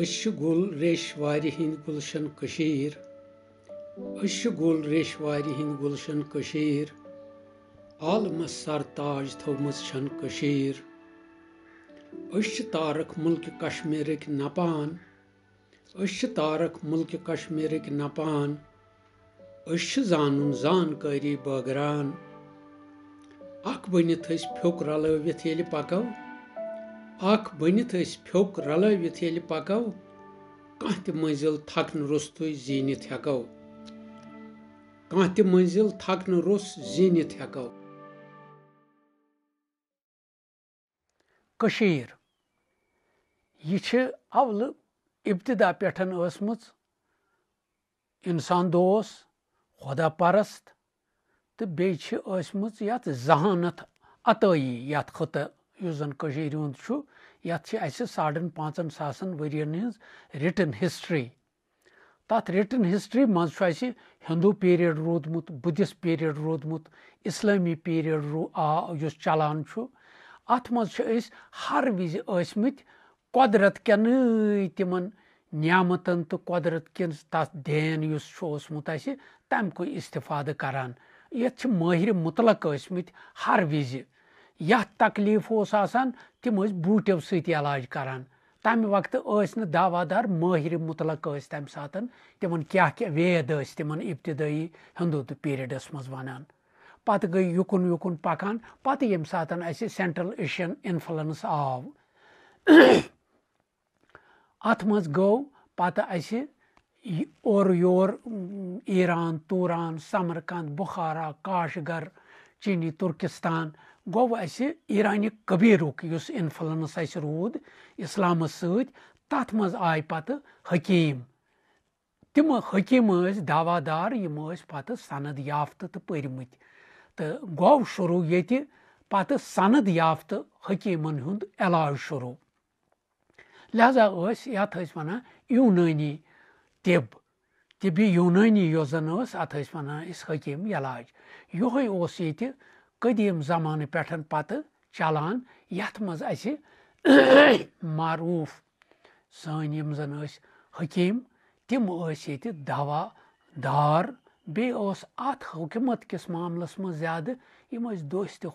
अश्य गुल रेश वारिहिंद गुलशन कशीर अश्य गुल रेश वारिहिंद गुलशन कशीर आलमस सर ताज थोमस छन कशीर अश्य तारक मुल्क कश्मीरक नपान अश्य तारक मुल्क कश्मीरक नपान अश्य जानन जानकारी बगरान अख बनित अस प्योक रलवित ये पकव اخ بن اس پوک رلوتھ یل پکو کل تھک رینت ہانہ تنزل تھک رینت ہکویر یہ اول ابتدا پسان خودہ پارست تو زہانت عطٲیی یعت خطہ اس زن یہ ساڑن پانچن ساسن ورن رٹن ہسٹری تر رٹن ہسٹری مجھہ ہندو پیرڈ ردھس پیرڈ رسلمی پیرڈ چلان ات مس ہر وزم قدرت کن تمہ نتن تو قدرت کس تس دین تمک اصفادہ کر مر متعلق ہر ویز یتھ تکلیف آسان تم آوٹو ستاج کر تمہ وقت نوادار ماہر متعلق تمہ سات تمہ وید تمہ ابتدی ہندو پیرڈس مجھ و پتہ گئی پکان کک یم سات اہ سینٹرل ایشین انفلنس آو ات مز گور ایران طوران سمركند بخارا كاش گر چینی تركستان گو ایران قبیر اس انفلنس اہر رود اسلام ست تے پہ حم تم حکیم یس دعوار یہ سیافتہ تو پتو شروع یہ پفتہ حکیم ہند علاج شروع لہذا یس یعنی واح طبی یونانی ذہن ات وکیم علاج یہ قدیم زمانہ پٹھ پتہ چلان یت مجھ اسہ معروف سنکیم تم دوا دار بیس ات حکمت کس معاملس مز زیادہ ہم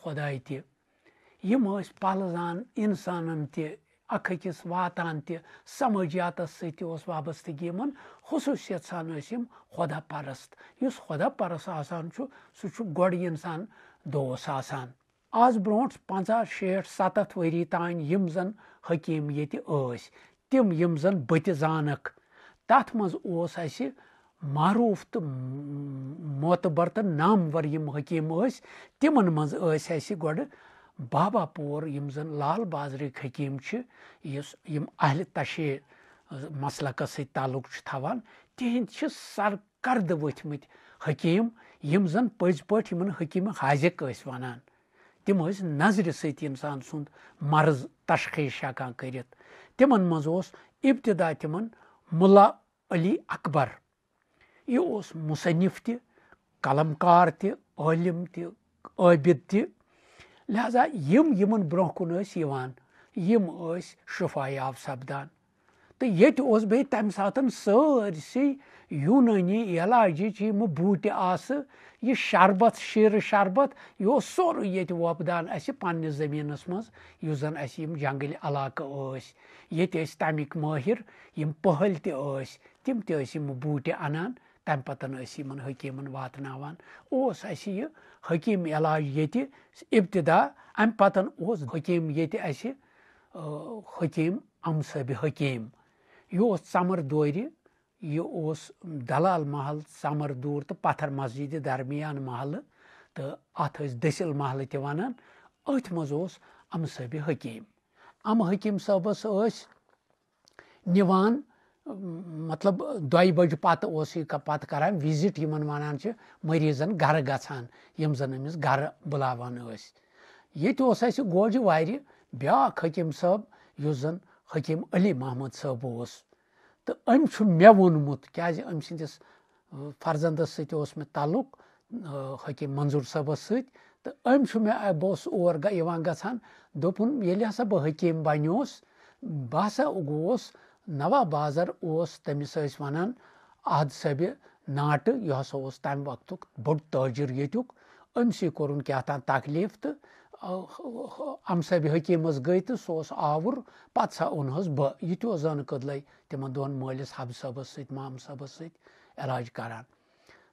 خود تم پلزان انسانن انسان تک أکِس واتان تہِ سۭتۍ اوس وابستگی یِمن خصوٗصیت سان ٲسۍ یِم خۄدا پرست یُس خۄدا پرست آسان چھُ سُہ چھُ گۄڈٕ گان آسان دانز برٹ پذہ شیٹ ستھ وری تان زن حکیم یہ بتانک تسہ معروف تو معتبر تو نامور یہ حکیم یون مس بابا پور ہم زن لال بازرک حکیم اس اہل تش مسلقس سعلق تا تہند سر کرد ورت مت حکیم یم زن حکیم پکیم اس وان تم اس نظر ست انسان سند مرض تشخیص ہکان مز ابتدا کربتدا ملا علی اکبر یہ اس مصنف تہ قلم تلمکار تلم تبد یم یمن برہ کن یم شفا یاب سپدان تو یہ اس بیے تمہ سات سی یونانی علاج یہ بوٹ آ شربت شیر شربت یہ سوری یہ وپدان اِنس زمینس مزن ام جنگل علاقہ یہ تمک ماہر یہ پہل تم تم بوٹ ان تمہیں اثن حکیم واتن اس علاج یت ابتدا ام پتنس حکیم یہ حکیم امصی ح یہ سمر دور یہ اس دلال محل سمر دور تو پتھر مسجد درمیان محل تو ات دسل محل تنانص حمیم صبس نوان مطلب دائہ بج پتہ پھر وزٹ یہ مریض گر گانے گر بلان گوجہ وار صٲب یُس اس حکیم علی محمد صبح اس میں مے ونمت کم سرزندس سو مے تلق ح منظور صبس ستم بہت گانا دوپن ہسا بہ حکیم بنے ہسا گوس نواب بازر اسمس وحد صبہ ناٹ یہ تمہیں وقت بوڑ تاجر یتی امس کان تکلیف تو حکیٖمس گٔے تہٕ سُہ اوس آوُر پتہٕ سا بہٕ اونس بہ یہ تن کدلے تم دونوں ملس حب صحیح مام صبس ستاج کر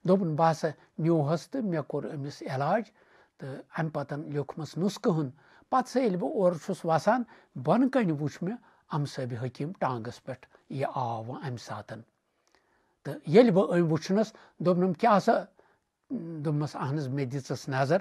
دہسا تہٕ مےٚ کوٚر أمِس علاج تہٕ امہِ تو امن نُسخہٕ ہُنٛد پتہٕ سا ییٚلہِ بہٕ اورٕ چھُس وسان بۄنہٕ بہن مےٚ وچ حکیٖم ٹانگس پٮ۪ٹھ یہِ آو امہِ تہٕ ییٚلہِ بہٕ أمۍ ساتھ بہت وچنس سا کمپس اہن حظ مےٚ دِژٕس نظر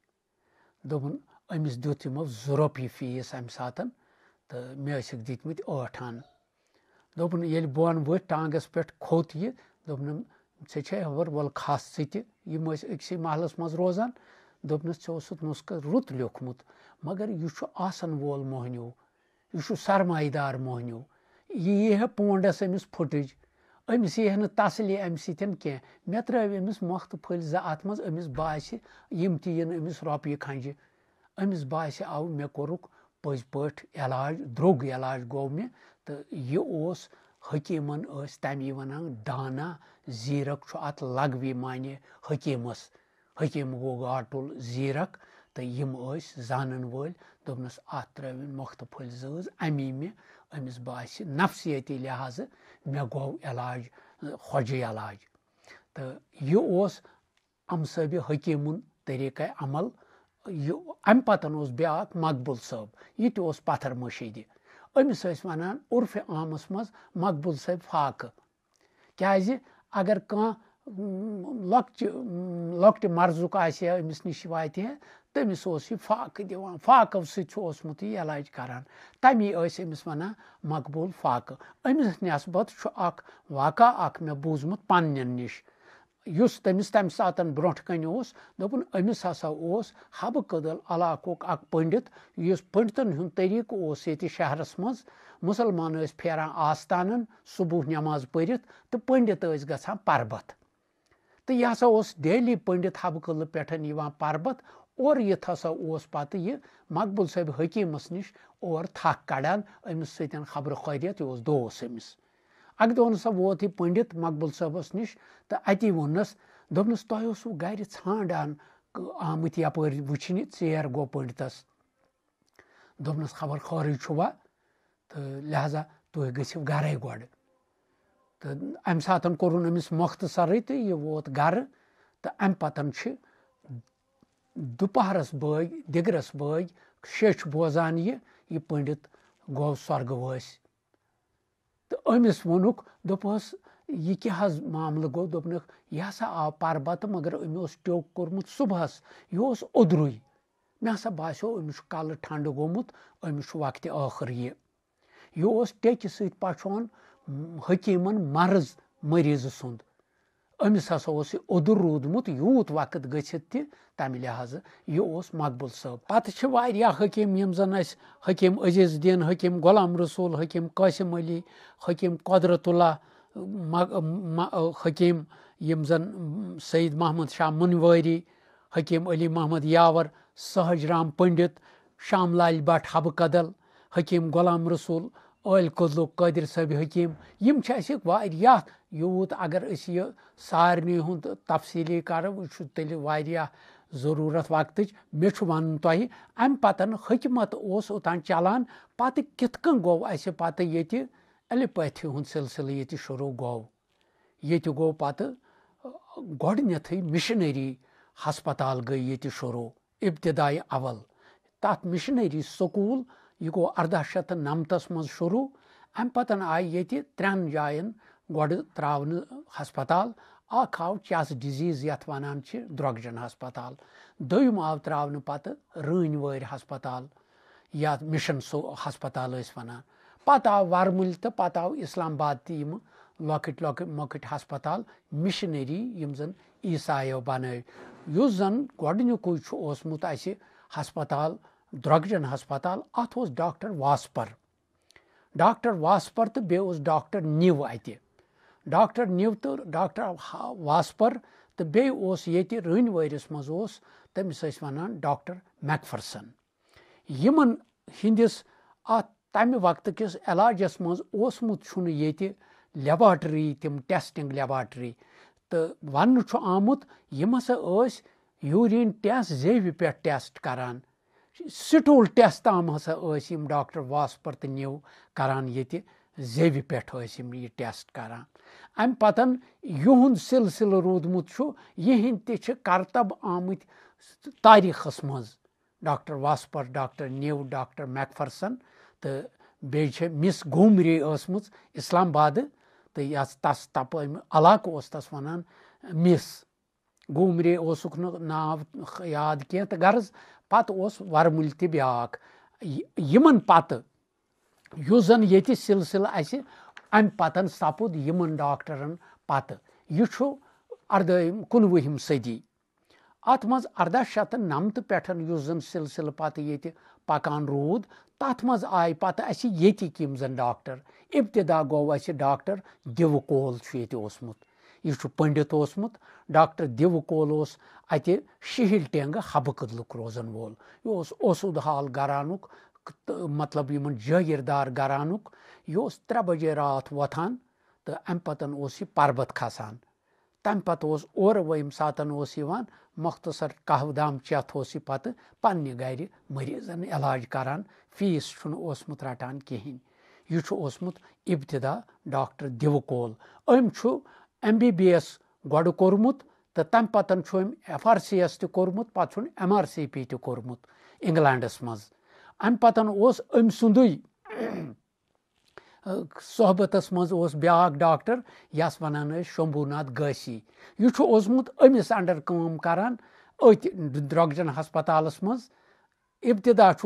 دپن امس دوٚپُن ییٚلہِ بۄن ؤتھۍ امہ پٮ۪ٹھ کھوٚت یہِ دل ژےٚ چھے کھوت وَلہٕ دبنم ژٕ تہِ یِم ٲسۍ أکسٕے محلس منٛز روزان ژےٚ نُسخہٕ رُت لت مگر یہِ چھُ وول موہنیوٗ یہِ چھُ سرمایہِ دار موہنیوٗ یہِ یی ہا پوڈس أمِس پھٕٹٕج امس یہ تسلی امہ سن کی می تروس مخت پھل زہ اتس باس تی نمس روپیے کھنجہ امس باس آو مے کورک پز پا علاج درگ علاج گو مہیم ثی و دانہ زیرک اتھ لگوی مانے حکیمس حکیم گو گھاٹل زیرک تو زانن ول دس ات ترو مختہ پھل زمی م امس باس نفسیتی لحاظہ گو علاج حجی علاج تو یہ صوبہ حکیم طریقہ عمل یہ امہ اس بیاا مقبول صب یہ تس پتھر مشید امس ونان عرف عامس مقبول فاقہ صبف فاکہ کم لکچہ لکٹ مرض ہے امس نش و تمس یہ فاکہ داکو سکمت یہ علاج کر تم امس وقبول فاکہ امس نسبت اقعہ اے بوزم پش اسات برٹ کن دمس ہال علاقوں انڈت اس پنڈتن طریقہ اسی شہرس مذلمان پانا آستان صبح نماز پہ پنڈت گابت تو ہسا اس ڈیلی پنڈت حبہ کدل پن ب اور یہ ہسا اس پتہ یہ مقبول صاحب حکیمس نش اور تھک کڑان امس ست خبر خیریت یہ دوس امس اک دہ اکسا ووت یہ پنڈت مقبول صٲبس نش تو ات وونس دس گر ھانڈان آمت یپ وچنہ ثیر گو پنڈتس دمس خبر خورے چھوا تو لہذا تھی گھو گرے گوڑ تو امہ سات کورن امس مختصر تو یہ ووت گر تو امہ امپ دپہرس پٔنڈِت گوٚو سۄرگہٕ وٲسۍ تہٕ أمِس ووٚنُکھ دوٚپہَس یہِ کیٛاہ حظ معاملہٕ گوٚو گوپنکھ یہِ ہسا آو مگر أمۍ اوس اوس ٹیوٚک کوٚرمُت یہِ اوٚدرُے مےٚ ہسا باسیٚو أمِس چھُ اس ٹھنٛڈٕ گوٚمُت أمِس چھُ وقتہِ ٹھنڈ یہِ یہِ اوس ٹیٚکہِ سۭتۍ ستون حکیم مرض مٔریٖضہٕ سُنٛد امس ہسا اس اسدور رودمت یوت وقت گست تمہ لحاظہ یہ اس مقبول صوب پتہ ویسا حکیم زن اسیم عزیز دین حم غلام رسول حکیم قسم علی حکیم قدرت اللہ حکیم یہ زن سعید محمد شاہ منوری حکیم علی محمد سہج رام پنڈت شام لالی بٹ حب قدل حکیم غلام رسول ٲلۍ کٔدلُک قٲدِر صٲبہِ حکیٖم یِم چھِ اَسہِ واریاہ یوٗت اگر أسۍ یہِ سارنٕے ہُنٛد تفصیٖلی کَرو یہِ چھُ تیٚلہِ واریاہ ضروٗرت وقتٕچ مےٚ چھُ وَنُن تۄہہِ اَمہِ پَتَن حکمت اوس اوٚتانۍ چَلان پَتہٕ کِتھ کٔنۍ گوٚو اَسہِ پَتہٕ ییٚتہِ ایٚلِپیتھی ہُنٛد سِلسِلہٕ ییٚتہِ شروٗع گوٚو ییٚتہِ گوٚو پَتہٕ گۄڈٕنٮ۪تھٕے مِشنٔری ہَسپَتال گٔے ییٚتہِ شروٗع اِبتِدایہِ اَوَل تَتھ مِشنٔری سکوٗل یہ گو اردہ شیت نمتس مز شروع امہ آئی یہ ترین جائن گڈ ترک ہسپتال او چزیز یع وان دروگجن ہسپتال دم آو تر پسپتال یا مشن سو ہسپتال وان پھرمل تو آو اسلام آباد لۄکٕٹۍ تم لک مکپال مشنری یوں زن عیسا چھُ اوسمُت اَسہِ ہتال دروگجن ہسپتال ڈاکٹر واسپر ڈاکٹر واسپر توی ڈاکٹر نو اتہ ڈاکٹر نو تو ڈاکٹر واسپر توی اوہ رس مز تٹر میکفرسنس اتہ وقت کس علاجس مزم لباٹری تم ٹسٹنگ لباٹری تو ونہ آمت ہسا سا یورین ٹیسٹ ز پی ٹیسٹ کران سٹول ٹیسٹ تام ہسا ڈاکٹر واسپر تو کران کر زیو پہ یہ ٹسٹ کر سلسلہ رودمت یہ کرتب آمت تاریخس doctor Wasper doctor Neve doctor McPherson تو بیس گومرے یس مط اباد تس تب علاقہ اس وان مس گومرے اس نا یع کی غرض پتہ ورمل تیا پتہ زن ییٚتہِ سِلسِلہٕ اَسہِ یہ سلسل اس پتن سپد ان ڈاکٹر پتہ یہ کنوہم صدی ات مز اردہ یُس زن سِلسِلہٕ پتہٕ ییٚتہِ پکان روٗد منٛز آیہِ پتہٕ مز ییٚتِکۍ یِم زن ڈاکٹر ابتدا گوٚو اسہ ڈاکٹر دِوٕ کول چھُ ییٚتہِ اوسمُت یہ پنڈت اوسمت ڈاکٹر دیو کول دوکول شہل ٹینگہ حبہ کدلک روزن وول یہ حال گرانک مطلب ان جاگیردار گرانک یہ ترے بجے رات وتھان تو ام پربت کھسان پتہ اس اور تمہیں ساتن مختصر قہو دام چیت اس یہ پتہ چن مریضن علاج کران فیس فیسمت رٹان کہین یہ ابتدا ڈاکٹر دیو کول ام ایم بی بی ایس گۄڈٕ کوٚرمُت تہٕ تَمہِ پَتہٕ چھُ أمۍ ایف آر سی ایس تہِ کوٚرمُت پَتہٕ چھُن ایم آر سی پی تہِ کوٚرمُت اِنٛگلینٛڈَس منٛز اَمہِ پَتہٕ اوس أمۍ سُنٛدُے صحبتَس منٛز اوس بیٛاکھ ڈاکٹر یَس وَنان ٲسۍ شمبوٗ ناتھ گٲسی یہِ چھُ چھُ اوسمُت أمِس اَنڈَر کٲم کَران أتھۍ ہَسپَتالَس منٛز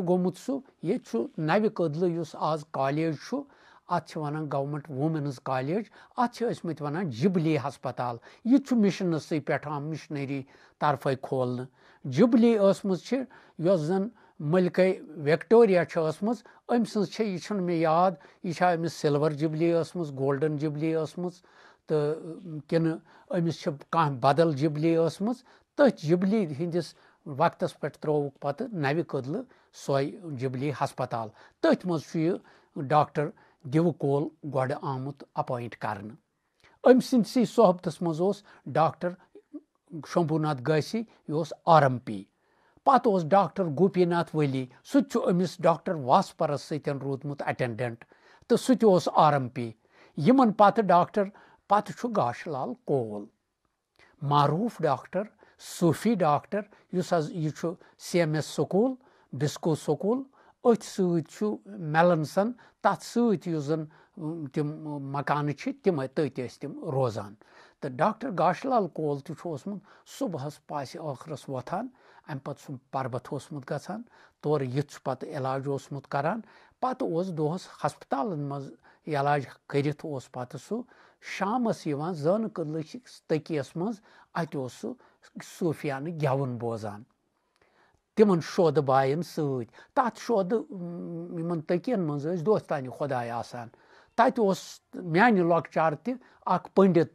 گوٚمُت سُہ ییٚتہِ چھُ نَوِ کٔدلہٕ یُس آز کالیج چھُ ونان گورمنٹ وومینز کالیج اتم ونان جبلی ہسپتال یہ تو مشنس پھٹ مشنری طرف کھول جبلی ضر ملک وکٹوریاس مچھ س یہ میں یاد یہ امس سلور جبلی یس مجھ گولڈن جبلی یس مجھ کمس بدل جبلی ضبلی ہندس وقت پروک نوِ نول سو جبلی ہسپتال تھی ڈاکٹر دِوٕ کول گۄڈٕ آمُت أمۍ منٛز اوس ڈاکٹر کرم ناتھ گٲسی یہِ اوس آر ایم پی اوس ڈاکٹر گوپی ناتھ ؤلی سُہ تہِ چھُ أمِس ڈاکٹر واسپرس آر ایم پی تو سرم ڈاکٹر پاکٹر چھُ گھاش لال کول معروٗف ڈاکٹر صوٗفی ڈاکٹر یُس حظ یہِ چھُ C M S school Biscoe school अचसुइत छु مٮ۪لَنسَن تَتھ سۭتۍ یُس زَن تِم مکانہٕ چھِ تِمَے تٔتۍ ٲسۍ تِم روزان تہٕ ڈاکٹر گاشلال کول تہِ چھُ اوسمُت صُبحَس پاسہِ ٲخرَس وۄتھان اَمہِ پَتہٕ چھُم پَربَت اوسمُت گژھان تورٕ یِتھ چھُ پَتہٕ علاج اوسمُت کَران پَتہٕ اوس دۄہَس ہَسپَتالَن منٛز علاج کٔرِتھ اوس پَتہٕ سُہ شامَس یِوان زٲنہٕ کٔدلہٕ کِس تٔکیَس منٛز اَتہِ اوس سُہ صوٗفیانہٕ گٮ۪وُن بوزان تمہ شودہ بایم ست تات شودہ خۄداے آسان مس اوس خدایا لۄکچار تہِ تک پٔنڈِت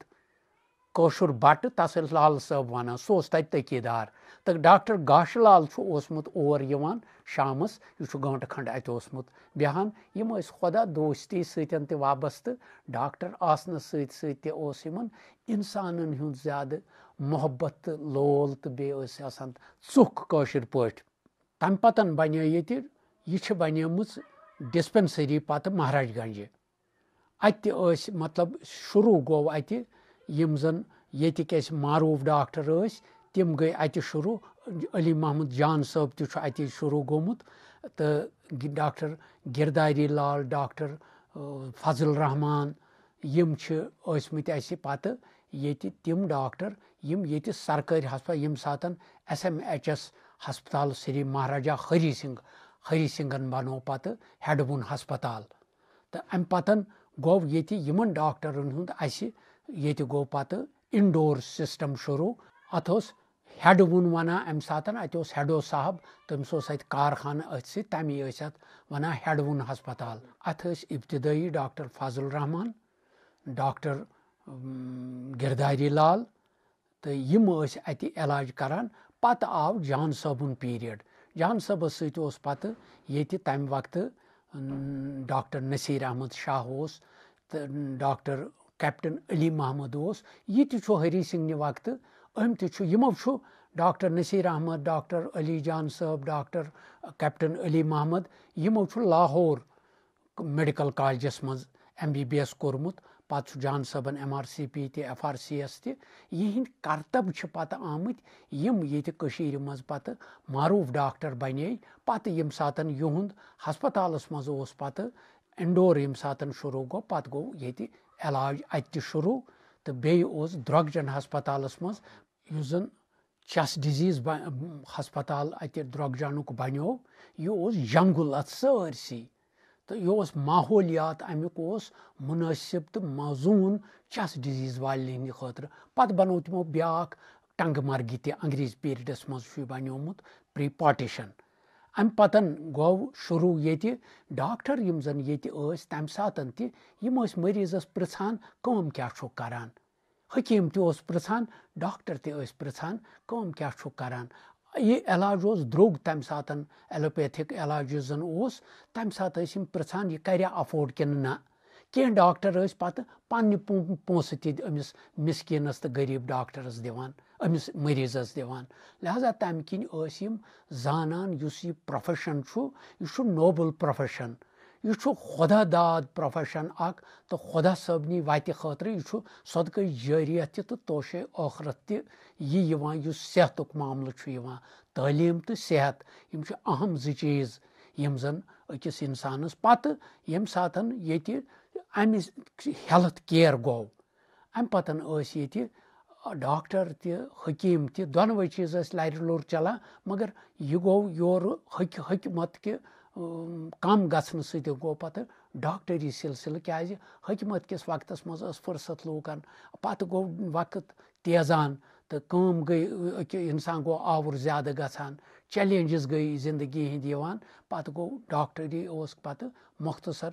کٲشُر بَٹہٕ تَصٕر لال صٲب وَنان سُہ اوس تَتہِ تٔقی دار تہٕ ڈاکٹر گاشہٕ لال چھُ اوسمُت اور یِوان شامَس یہِ چھُ گٲنٛٹہٕ کھنٛڈ اَتہِ اوسمُت بیٚہان یِم ٲسۍ خۄدا دوستی سۭتۍ تہِ وابسطہٕ ڈاکٹر آسنہٕ سۭتۍ سۭتۍ تہِ اوس یِمَن اِنسانَن ہُنٛد زیادٕ محبت تہٕ لول تہٕ بیٚیہِ ٲسۍ آسان ژُکھ کٲشِر پٲٹھۍ تَمہِ پَتَن بَنے ییٚتہِ یہِ چھِ بَنیمٕژ ڈِسپٮ۪نسٔری پَتہٕ مہراج گنٛجہِ اَتہِ تہِ ٲسۍ مطلب شروٗع گوٚو اَتہِ ذن یہ معروف ڈاکٹر یس تم گے اتے شروع علی محمد جان صٲب صب تروع گ ڈاکٹر گرداری لال ڈاکٹر فضل رحمان اَسہِ ییٚتہِ تِم ڈاکٹر ییٚتہِ سرکاری ہسپتال ییٚمہِ سات ایس ایم ایچ ایس ہسپتال سری مہاراجہ ہری سنگھ ہری سنگن بنو پتہ ہیڈو ہسپتال ییٚتہِ ام پتن ہُنٛد ڈاکٹرنس گو پتہ انڈور سسٹم شروع اتو امہ سات اتہ صاحب تمس کارخانہ ات سمی ات وڈو ہسپتال ات ابتدی ڈاکٹر فضل رحمان ڈاکٹر گرداری لال تو یہ علاج آو جان صٲبُن پیرڈ جان ص سم وقت ڈاکٹر نصیر احمد شاہ اس ڈاکٹر کیپٹن علی محمد اس یہ ہری سنگ نقطہ ام تمو doctor Nasir Ahmad doctor Ali Jan Sahib doctor captain Ali Mohammad یمو لاہور میڈیکل کالجس مز ایم بی بی ایس کورمت پہ جان صبن M R C P F R C S تہ کرتب پتہ آمت یم یہ مز پتہ معروف ڈاکٹر بنے پتہ یم سات ہسپتالس مز پتہ انڈور یم سات شروع گو پتہ گو یہ علاج اتہ شروع تو بیگ جن ہسپتال زن چس ڈزیز ہسپتال اتہ دروگجنک بنی یہ اس جنگل ات سرس تو یہ اس ماحولیات امیک اس منسب تو معذون چس ڈزی والی خطر پہ بنو تموا ٹنگ مرگ تھی انگریز پیرڈس مجھے بنی پری پاٹشن امہ پوروع یہ ڈاکٹر یوں زن تمہ سات تم مریض پان کیا حکیم تراکٹر ترانکان کیا یہ علاج اس درگ تمہ سات ایلوپیتک علاج زن اس تمہ سات پہ یہ کرایہ افورڈ کن نہ کینٛہہ ڈاکٹر ٲسۍ یس پن پمس مسکینس تو غریب ڈاکٹرس دمس مریضس دہذا تمہیں کنس زان یہ پوفیشن یہ نوبل پروفیشن چھُ خۄدا داد تہٕ خۄدا صٲبنی خٲطرٕ یہِ چھُ صدقہٕ جٲریت تہِ تہٕ توشے وتہ تہِ یہِ یِوان یُس صحتُک معاملہٕ چھُ یِوان تعلیٖم تہٕ صحت یِم ہمچ اہم أکِس اکس انسان ییٚمہِ سات ییٚتہِ گوٚو ہ ہیلتھ ٲسۍ ییٚتہِ ڈاکٹر تہِ تہِ چیٖز ٲسۍ لوٚر تنوع مگر یہِ گوٚو یورٕ گو حکمت کہِ کم گٹری سلسلے ککمت کس وقت مس فرصت لوکن پقت تیزان تو گئی انسان گو آور زیادہ گان چیلینج گئی زندگی ڈاکٹری اوس اس مۄختصر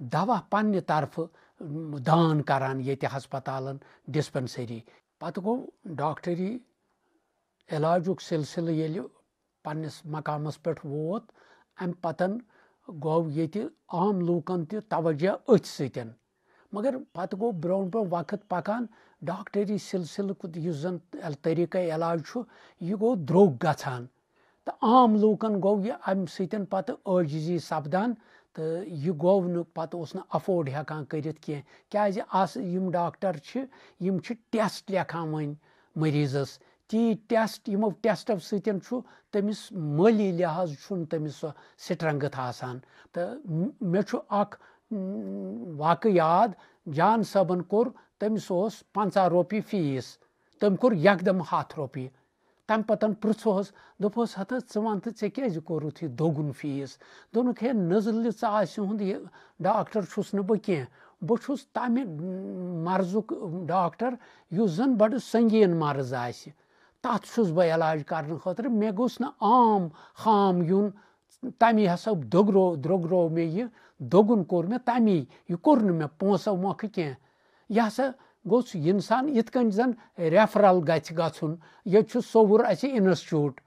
دوا پنہ طرف دان ییٚتہِ کرسپتال گوٚو ڈاکٹری علاجُک سلسلے ییٚلہِ پس مقام پٮ۪ٹھ ووت گوٚو ییٚتہِ عام تہِ توجہ أتھۍ سۭتۍ مگر پتہ گوٚو برونٛٹھ برہ وقت پکان ڈاکٹری سلسلہ یُس زن طریقہ علاج چھُ یہِ گوٚو گژھان تہٕ عام گوٚو یہِ گام سۭتۍ گم عٲجزی سپدان تو یہ گو نکوڈ ہکان کرم ڈاکٹر سے ٹیسٹ لکھا ون مریض تی ٹیسٹ ٹیسٹو ٹسٹ انو ٹسٹو ستھ تحاظ چھ تمسرگت آ مير یاد جان صبن كو تمس پنچہ روپی فیس تم کو یکدم ہاتھ روپیے دوٚپہوس ژٕ وَن تہٕ ژےٚ دس کوٚرُتھ یہِ کھگن فیٖس دونک ہے نٔزلہِ ژٕ آسہِ ہُنٛد یہِ ڈاکٹر چھُس چھُس نہٕ بہٕ بہٕ کینٛہہ ڈاکٹر اس زن بڑھ سنگین مرض چھُس بہٕ علاج کرنے خٲطرٕ مےٚ گوٚژھ نہٕ عام خام یُن درٛوٚگرو مےٚ یہِ کوٚر مےٚ تم یہِ کوٚر نہٕ مےٚ پونٛسو مۄکھٕ کینٛہہ یہِ نا گوس انسان یا زن ریفرل گھنٹ سو انسچوٹ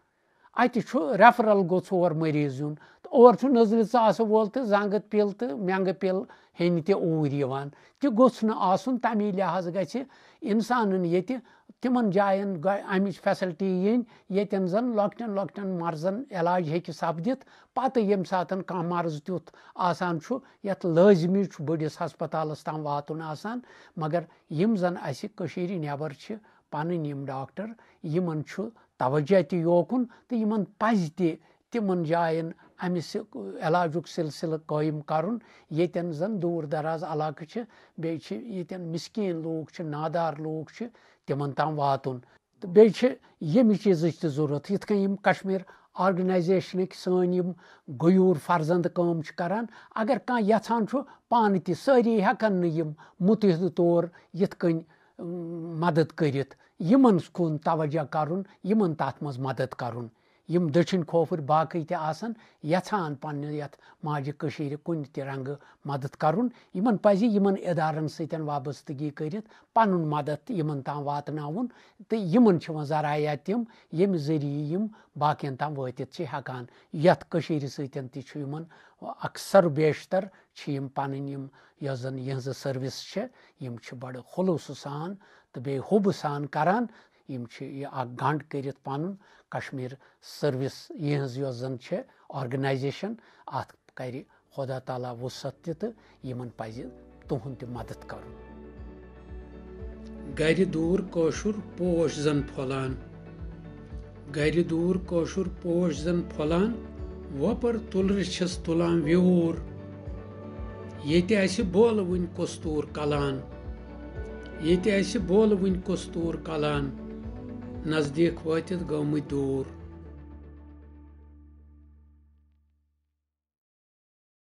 اتہ ریفرل گوس ارض یون ازر ثاس وول تو زگ پل تو مینگہ پل ہین توس نکن تمی لحاظ گھسان تمن جائیں گے امچ فیسلٹی لۄکٹٮ۪ن لۄکٹٮ۪ن مرضن علاج ہیٚکہِ سپدِتھ پتہٕ ییٚمہِ سات کانٛہہ مرض تیُتھ آسان چھُ یتھ لٲزمی چھُ بٔڑِس ہسپتالس تام واتُن آسان مگر یِم زن اسہِ کٔشیٖرِ نٮ۪بر چھِ پنٕنۍ یِم ڈاکٹر یِمن چھُ توجہ تہِ تہِ یوکُن تہٕ یِمن پزِ توکن تو پز تا امس علاج سلسلے قیم کر دور دراز ییٚتٮ۪ن بیتن لوٗکھ چھِ نادار لوٗکھ چھِ تمن تام واتن تو تم واتی چیز تورت یا كشمیر آرگنائزیشنک سم گیور فرزند كام كر اگر کہ یعنی چھ پان تہ سی ہتھ طور یا مدد کرت ان كون توجہ کر تر مز مدد کر ہم آسان یژھان بای تان پہ ماجک کن تہ رنگہ مدد کردار ستھ وابستگی مدد تام کراتن تو ذرائع تم یمہ ذریعہ ہم باقی تم وجہ ہاتھ سن تم اکثر بیشتر یۄس پن یہ سروس ہے بڑے حلوصہ سان تہٕ بیٚیہِ توی سان کران ہمج یہ ا گنڈ کرشمیر سروس یہ زنچ آرگنائزیشن ات کر خدا تعالیٰ وسعت تم پہن تدد کر گر دور پوش زن پھولان گر دور پوش زن پھلان وپر تلر چس تلان وٕنۍ قور کلان ییٚتہِ بولہٕ وٕنۍ قورور کلان نزدیک واتید گامی دور